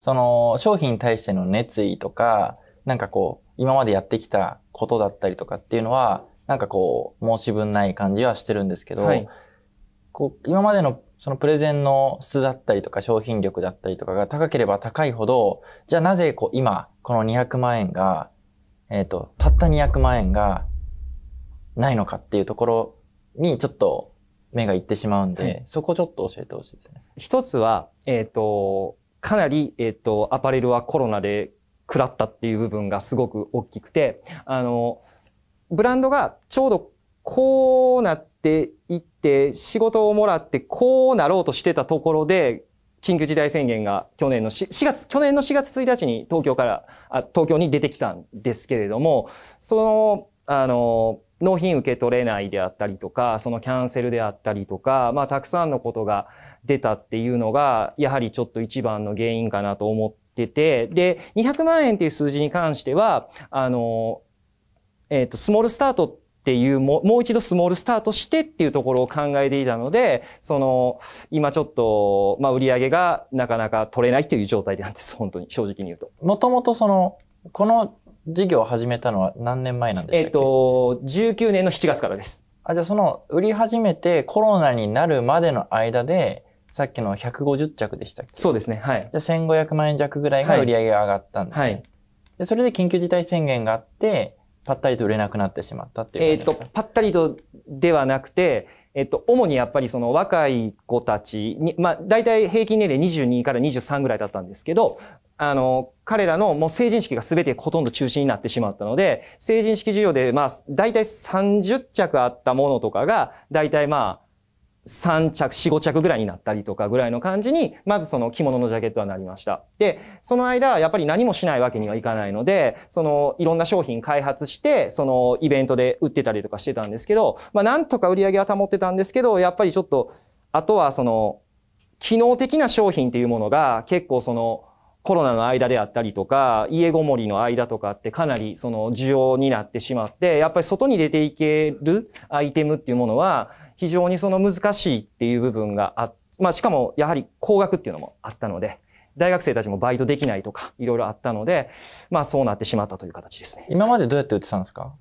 その商品に対しての熱意とか、なんかこう、今までやってきたことだったりとかっていうのは、なんかこう、申し分ない感じはしてるんですけど、はい、こう今までのそのプレゼンの質だったりとか商品力だったりとかが高ければ高いほど、じゃあなぜこう今、この200万円が、えっ、ー、と、たった200万円がないのかっていうところにちょっと目がいってしまうんで、はい、そこちょっと教えてほしいですね。一つは、えっ、ー、と、かなり、えっと、アパレルはコロナで食らったっていう部分がすごく大きくて、あの、ブランドがちょうどこうなっていって、仕事をもらってこうなろうとしてたところで、緊急事態宣言が去年の 4, 4月、去年の4月1日に東京から、あ東京に出てきたんですけれども、その、あの、納品受け取れないであったりとか、そのキャンセルであったりとか、まあ、たくさんのことが、出たっていうのが、やはりちょっと一番の原因かなと思ってて、で、200万円っていう数字に関しては、あの、えっ、ー、と、スモールスタートっていうも、もう一度スモールスタートしてっていうところを考えていたので、その、今ちょっと、まあ、売り上げがなかなか取れないという状態なんです、本当に、正直に言うと。もともとその、この事業を始めたのは何年前なんですかえっ、ー、と、19年の7月からです。あ、じゃあその、売り始めてコロナになるまでの間で、さっきの150着でしたっけそうですね。はい。じゃ1500万円弱ぐらいが売り上げが上がったんですね。はい、でそれで緊急事態宣言があって、ぱったりと売れなくなってしまったっていう、ね、えっ、と、ぱったりとではなくて、えっ、と、主にやっぱりその若い子たちに、まあ、大体平均年齢22から23ぐらいだったんですけど、あの、彼らのもう成人式が全てほとんど中止になってしまったので、成人式授業で、まあ、大体30着あったものとかが、大体まあ、3着、4、5着ぐらいになったりとかぐらいの感じに、まずその着物のジャケットはなりました。で、その間、やっぱり何もしないわけにはいかないので、その、いろんな商品開発して、その、イベントで売ってたりとかしてたんですけど、まあ、なんとか売り上げは保ってたんですけど、やっぱりちょっと、あとはその、機能的な商品っていうものが、結構その、コロナの間であったりとか、家ごもりの間とかってかなりその需要になってしまって、やっぱり外に出ていけるアイテムっていうものは、非常にその難しいっていう部分があって、まあ、しかもやはり高額っていうのもあったので、大学生たちもバイトできないとか、いろいろあったので、まあそうなってしまったという形ですね。今までどうやって売ってたんですか